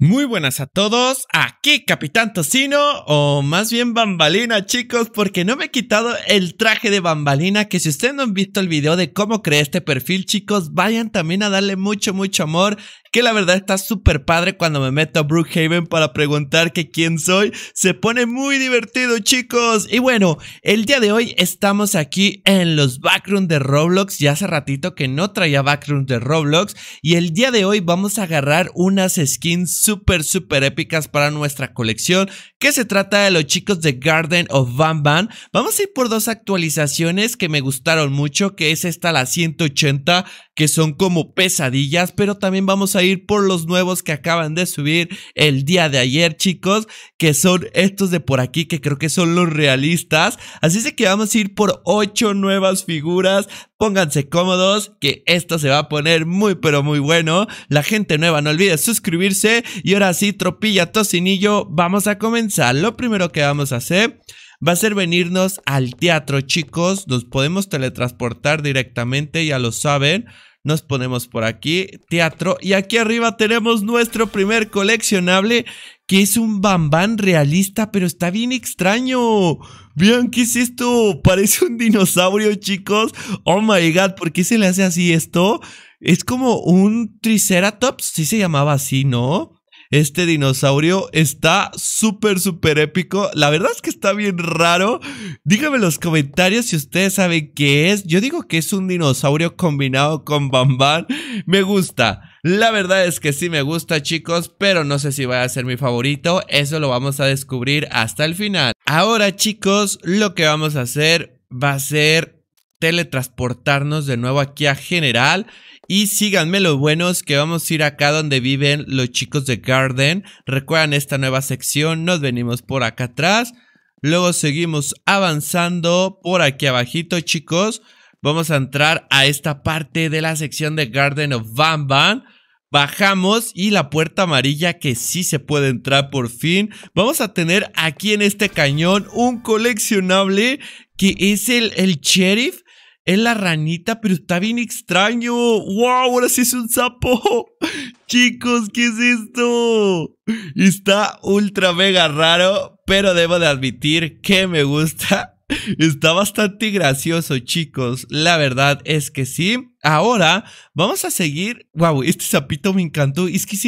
Muy buenas a todos, aquí Capitán Tocino, o más bien Bambalina chicos, porque no me he quitado el traje de Bambalina, que si ustedes no han visto el video de cómo creé este perfil chicos, vayan también a darle mucho mucho amor que la verdad está súper padre cuando me meto a Brookhaven para preguntar que quién soy. Se pone muy divertido, chicos. Y bueno, el día de hoy estamos aquí en los backrooms de Roblox. Ya hace ratito que no traía backrooms de Roblox. Y el día de hoy vamos a agarrar unas skins súper, súper épicas para nuestra colección, que se trata de los chicos de Garden of Van Van. Vamos a ir por dos actualizaciones que me gustaron mucho, que es esta la 180 que son como pesadillas, pero también vamos a ir por los nuevos que acaban de subir el día de ayer, chicos, que son estos de por aquí, que creo que son los realistas. Así es que vamos a ir por ocho nuevas figuras. Pónganse cómodos, que esto se va a poner muy, pero muy bueno. La gente nueva, no olvides suscribirse. Y ahora sí, tropilla, tocinillo, vamos a comenzar. Lo primero que vamos a hacer va a ser venirnos al teatro, chicos. Nos podemos teletransportar directamente, ya lo saben. Nos ponemos por aquí, teatro. Y aquí arriba tenemos nuestro primer coleccionable, que es un bambán realista, pero está bien extraño. Vean, ¿qué es esto? Parece un dinosaurio, chicos. Oh my god, ¿por qué se le hace así esto? Es como un triceratops, sí se llamaba así, ¿no? Este dinosaurio está súper, súper épico. La verdad es que está bien raro. Díganme en los comentarios si ustedes saben qué es. Yo digo que es un dinosaurio combinado con Bambán. Me gusta. La verdad es que sí me gusta chicos, pero no sé si va a ser mi favorito, eso lo vamos a descubrir hasta el final. Ahora chicos, lo que vamos a hacer va a ser teletransportarnos de nuevo aquí a General y síganme los buenos que vamos a ir acá donde viven los chicos de Garden. Recuerdan esta nueva sección, nos venimos por acá atrás. Luego seguimos avanzando por aquí abajito, chicos. Vamos a entrar a esta parte de la sección de Garden of Van Van. Bajamos y la puerta amarilla que sí se puede entrar por fin. Vamos a tener aquí en este cañón un coleccionable que es el, el sheriff es la ranita, pero está bien extraño. ¡Wow! Ahora sí es un sapo. Chicos, ¿qué es esto? Está ultra mega raro, pero debo de admitir que me gusta Está bastante gracioso, chicos. La verdad es que sí. Ahora vamos a seguir. Wow, este sapito me encantó. Es que es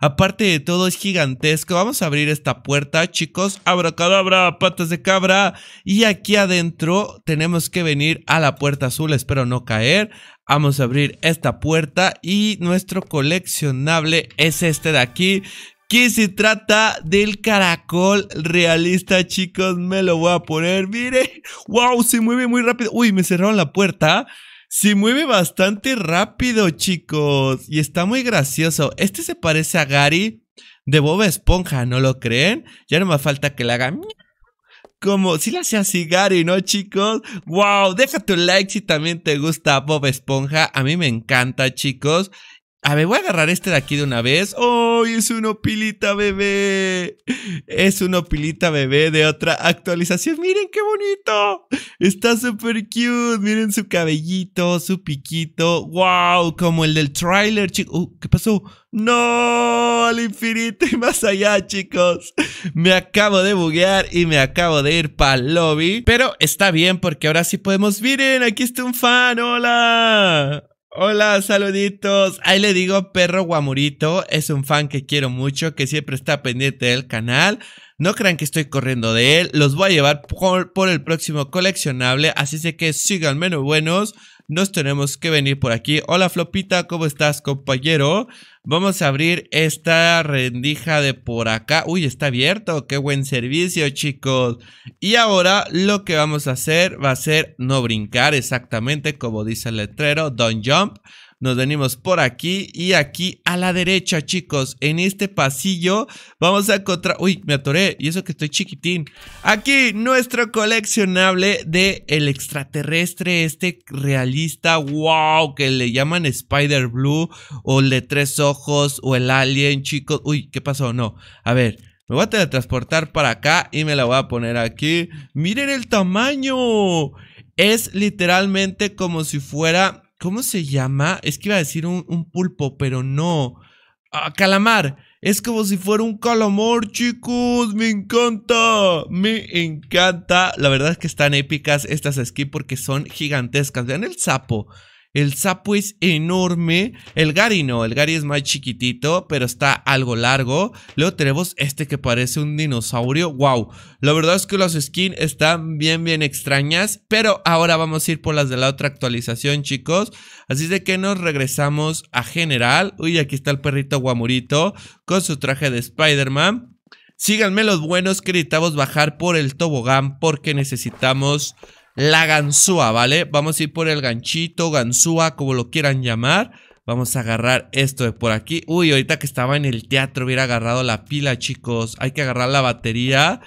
Aparte de todo, es gigantesco. Vamos a abrir esta puerta, chicos. cadabra patas de cabra. Y aquí adentro tenemos que venir a la puerta azul. Espero no caer. Vamos a abrir esta puerta y nuestro coleccionable es este de aquí. Aquí se trata del caracol realista, chicos. Me lo voy a poner. Mire, wow, se mueve muy rápido. Uy, me cerraron la puerta. Se mueve bastante rápido, chicos. Y está muy gracioso. Este se parece a Gary de Bob Esponja, ¿no lo creen? Ya no me falta que le haga como si la hacía así Gary, ¿no, chicos? ¡Wow! Deja tu like si también te gusta Bob Esponja. A mí me encanta, chicos. A ver, voy a agarrar este de aquí de una vez. ¡Ay, oh, es un opilita bebé! Es un opilita bebé de otra actualización. ¡Miren qué bonito! Está súper cute. Miren su cabellito, su piquito. ¡Wow! Como el del trailer, chicos. Uh, ¿Qué pasó? ¡No! Al infinito y más allá, chicos. Me acabo de buguear y me acabo de ir para lobby. Pero está bien porque ahora sí podemos. ¡Miren! Aquí está un fan. ¡Hola! Hola, saluditos. Ahí le digo, perro guamurito. Es un fan que quiero mucho, que siempre está pendiente del canal. No crean que estoy corriendo de él. Los voy a llevar por, el próximo coleccionable. Así sé que sigan menos buenos nos tenemos que venir por aquí. Hola Flopita, ¿cómo estás compañero? Vamos a abrir esta rendija de por acá. Uy, está abierto. Qué buen servicio, chicos. Y ahora lo que vamos a hacer va a ser no brincar exactamente como dice el letrero. Don't jump. Nos venimos por aquí y aquí a la derecha, chicos. En este pasillo vamos a encontrar... Uy, me atoré. Y eso que estoy chiquitín. Aquí nuestro coleccionable de el extraterrestre, este realista, wow, que le llaman Spider Blue o el de tres ojos o el alien, chicos. Uy, ¿qué pasó? No. A ver. Me voy a teletransportar para acá y me la voy a poner aquí. ¡Miren el tamaño! Es literalmente como si fuera ¿Cómo se llama? Es que iba a decir un, pulpo, pero no. Ah, calamar. Es como si fuera un calamar, chicos. Me encanta. Me encanta. La verdad es que están épicas estas skins porque son gigantescas. Vean el sapo. El sapo es enorme. El Gary no, el Gary es más chiquitito, pero está algo largo. Luego tenemos este que parece un dinosaurio. ¡Wow! Lo verdad es que las skins están bien, bien extrañas. Pero ahora vamos a ir por las de la otra actualización, chicos. Así de que nos regresamos a general. Uy, aquí está el perrito guamurito con su traje de Spider-Man. Síganme los buenos que necesitamos bajar por el tobogán porque necesitamos la ganzúa, ¿vale? Vamos a ir por el ganchito, ganzúa, como lo quieran llamar. Vamos a agarrar esto de por aquí. Uy, ahorita que estaba en el teatro hubiera agarrado la pila, chicos. Hay que agarrar la batería.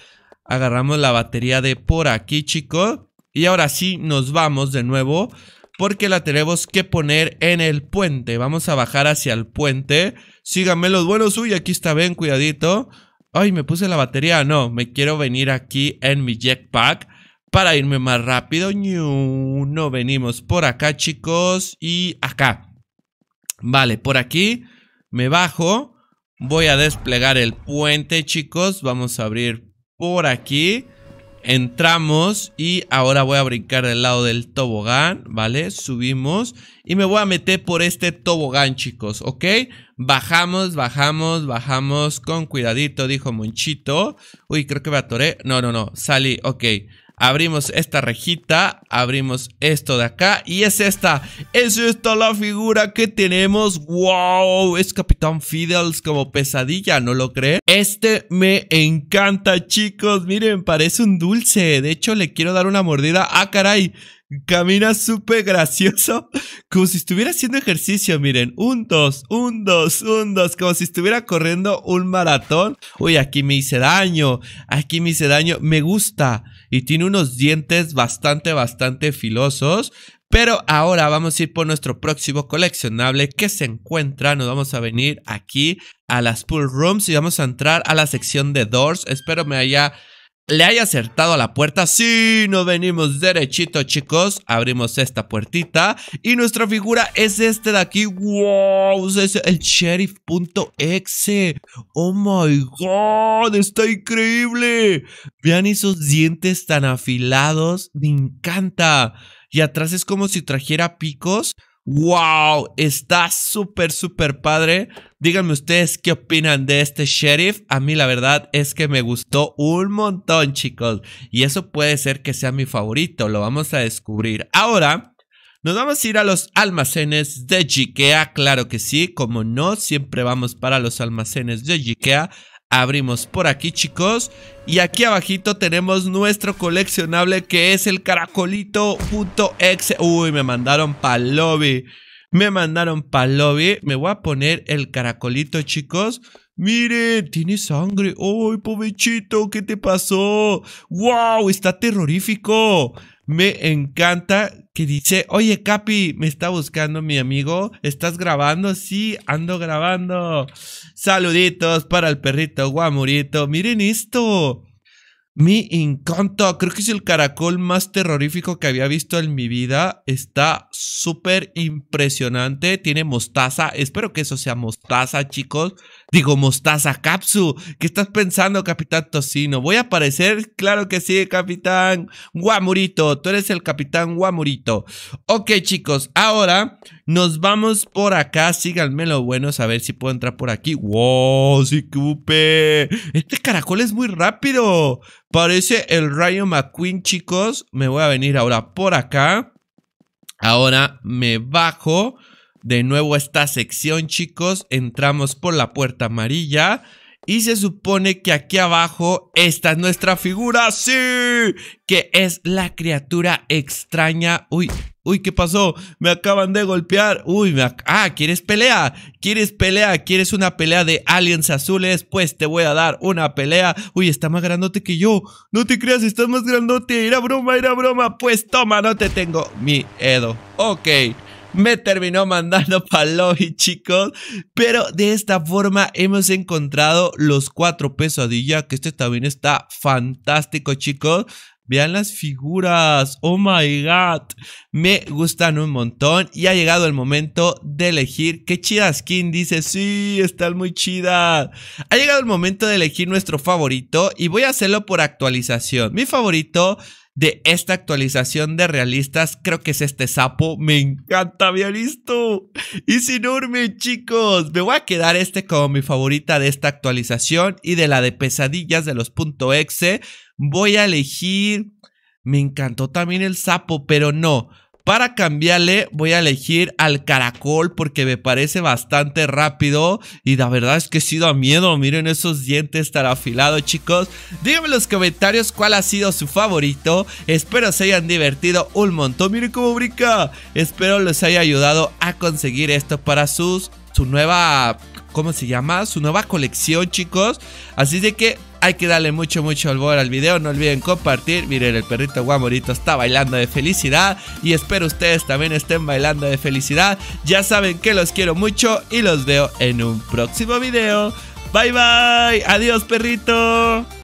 Agarramos la batería de por aquí, chicos. Y ahora sí, nos vamos de nuevo porque la tenemos que poner en el puente. Vamos a bajar hacia el puente. Síganme los buenos. Uy, aquí está ven, cuidadito. Ay, me puse la batería. No, me quiero venir aquí en mi jetpack para irme más rápido. No venimos por acá, chicos. Y acá. Vale, por aquí me bajo. Voy a desplegar el puente, chicos. Vamos a abrir por aquí. Entramos y ahora voy a brincar del lado del tobogán, ¿vale? Subimos y me voy a meter por este tobogán, chicos, ¿ok? Bajamos, bajamos, bajamos con cuidadito, dijo Monchito. Uy, creo que me atoré. No, no, no, salí, ok. Abrimos esta rejita, abrimos esto de acá y es esta, es esta la figura que tenemos, wow, es Capitán Fiddles como pesadilla, ¿no lo creen? Este me encanta chicos, miren, parece un dulce, de hecho le quiero dar una mordida, ah caray, camina súper gracioso, como si estuviera haciendo ejercicio, miren, un, dos, un, dos, un, dos, como si estuviera corriendo un maratón. Uy, aquí me hice daño, aquí me hice daño, me gusta. Y tiene unos dientes bastante, bastante filosos. Pero ahora vamos a ir por nuestro próximo coleccionable que se encuentra, nos vamos a venir aquí a las pool rooms y vamos a entrar a la sección de doors. Espero me haya le haya acertado a la puerta. Sí, nos venimos derechito, chicos. Abrimos esta puertita. Y nuestra figura es este de aquí. ¡Wow! Es el sheriff.exe. ¡Oh, my God! ¡Está increíble! Vean esos dientes tan afilados. Me encanta. Y atrás es como si trajera picos Wow, está súper, súper padre. Díganme ustedes qué opinan de este sheriff. A mí la verdad es que me gustó un montón, chicos. Y eso puede ser que sea mi favorito. Lo vamos a descubrir. Ahora, nos vamos a ir a los almacenes de Ikea, claro que sí, como no, siempre vamos para los almacenes de Ikea abrimos por aquí chicos y aquí abajito tenemos nuestro coleccionable que es el caracolito.exe. Uy, me mandaron pa'l lobby. Me mandaron pa'l lobby. Me voy a poner el caracolito chicos. ¡Miren! tiene sangre. ¡Ay, pobrechito! ¿Qué te pasó? ¡Wow! Está terrorífico. Me encanta que dice, oye Capi, me está buscando mi amigo. ¿Estás grabando? Sí, ando grabando. Saluditos para el perrito guamurito. Miren esto. Me encanta. Creo que es el caracol más terrorífico que había visto en mi vida. Está súper impresionante. Tiene mostaza. Espero que eso sea mostaza, chicos. Digo, mostaza capsu, ¿qué estás pensando, capitán Tocino? ¿Voy a aparecer? Claro que sí, capitán Guamurito. Tú eres el capitán Guamurito. Ok, chicos, ahora nos vamos por acá. Síganme lo bueno, a ver si puedo entrar por aquí. ¡Wow! ¡Sí, cupe! Este caracol es muy rápido. Parece el Rayo McQueen, chicos. Me voy a venir ahora por acá. Ahora me bajo de nuevo esta sección, chicos. Entramos por la puerta amarilla. Y se supone que aquí abajo está nuestra figura, sí, que es la criatura extraña. Uy, uy, ¿qué pasó? Me acaban de golpear. Uy, me ah, ¿quieres pelea? ¿Quieres pelea? ¿Quieres una pelea de aliens azules? Pues te voy a dar una pelea. Uy, está más grandote que yo. No te creas, estás más grandote. Era broma, era broma. Pues toma, no te tengo mi Edo. Ok me terminó mandando para y chicos. Pero de esta forma hemos encontrado los cuatro pesadillas, que este también está fantástico, chicos. Vean las figuras, oh my god, me gustan un montón y ha llegado el momento de elegir qué chida skin dice, sí, están muy chidas. Ha llegado el momento de elegir nuestro favorito y voy a hacerlo por actualización. Mi favorito de esta actualización de realistas, creo que es este sapo. Me encanta, visto. Y sin urme, chicos. Me voy a quedar este como mi favorita de esta actualización y de la de pesadillas de los .exe. Voy a elegir... Me encantó también el sapo, pero no. Para cambiarle voy a elegir al caracol porque me parece bastante rápido y la verdad es que sido a miedo. Miren esos dientes tan afilados chicos. Díganme en los comentarios cuál ha sido su favorito. Espero se hayan divertido un montón. Miren cómo brinca. Espero les haya ayudado a conseguir esto para sus, su nueva... ¿Cómo se llama? Su nueva colección chicos. Así de que hay que darle mucho, mucho albor al video. No olviden compartir. Miren, el perrito guamorito está bailando de felicidad. Y espero ustedes también estén bailando de felicidad. Ya saben que los quiero mucho y los veo en un próximo video. Bye bye. Adiós, perrito.